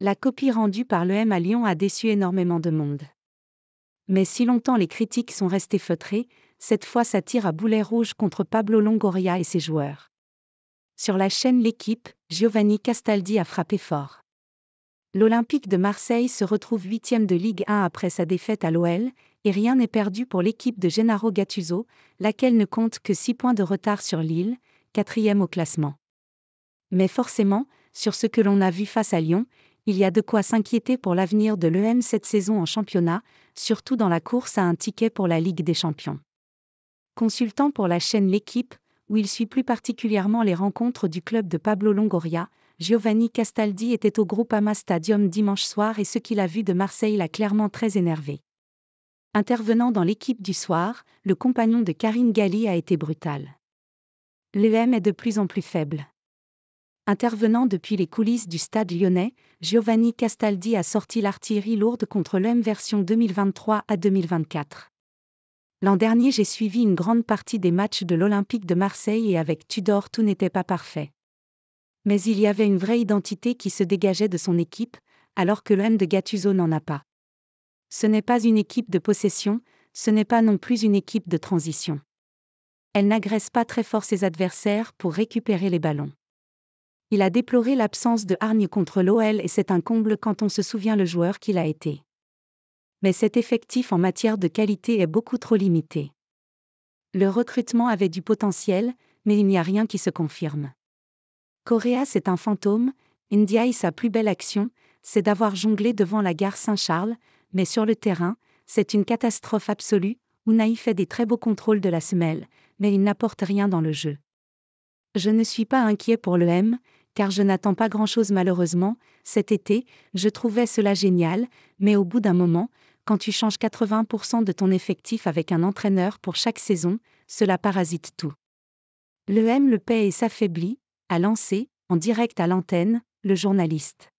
la copie rendue par M à Lyon a déçu énormément de monde. Mais si longtemps les critiques sont restées feutrées, cette fois ça tire à boulet rouge contre Pablo Longoria et ses joueurs. Sur la chaîne L'équipe, Giovanni Castaldi a frappé fort. L'Olympique de Marseille se retrouve huitième de Ligue 1 après sa défaite à l'OL, et rien n'est perdu pour l'équipe de Gennaro Gattuso, laquelle ne compte que six points de retard sur Lille, quatrième au classement. Mais forcément, sur ce que l'on a vu face à Lyon, il y a de quoi s'inquiéter pour l'avenir de l'EM cette saison en championnat, surtout dans la course à un ticket pour la Ligue des Champions. Consultant pour la chaîne L'équipe, où il suit plus particulièrement les rencontres du club de Pablo Longoria, Giovanni Castaldi était au Groupama Stadium dimanche soir et ce qu'il a vu de Marseille l'a clairement très énervé. Intervenant dans l'équipe du soir, le compagnon de Karine Galli a été brutal. L'EM est de plus en plus faible. Intervenant depuis les coulisses du stade lyonnais, Giovanni Castaldi a sorti l'artillerie lourde contre l'OM version 2023 à 2024. L'an dernier, j'ai suivi une grande partie des matchs de l'Olympique de Marseille et avec Tudor, tout n'était pas parfait. Mais il y avait une vraie identité qui se dégageait de son équipe, alors que l'OM de Gattuso n'en a pas. Ce n'est pas une équipe de possession, ce n'est pas non plus une équipe de transition. Elle n'agresse pas très fort ses adversaires pour récupérer les ballons il a déploré l'absence de hargne contre l'OL et c'est un comble quand on se souvient le joueur qu'il a été. Mais cet effectif en matière de qualité est beaucoup trop limité. Le recrutement avait du potentiel, mais il n'y a rien qui se confirme. Correa c'est un fantôme, Ndiaye sa plus belle action, c'est d'avoir jonglé devant la gare Saint-Charles, mais sur le terrain, c'est une catastrophe absolue, Unai fait des très beaux contrôles de la semelle, mais il n'apporte rien dans le jeu. Je ne suis pas inquiet pour le M, car je n'attends pas grand-chose malheureusement, cet été, je trouvais cela génial, mais au bout d'un moment, quand tu changes 80% de ton effectif avec un entraîneur pour chaque saison, cela parasite tout. Le M le paie et s'affaiblit, a lancé, en direct à l'antenne, le journaliste.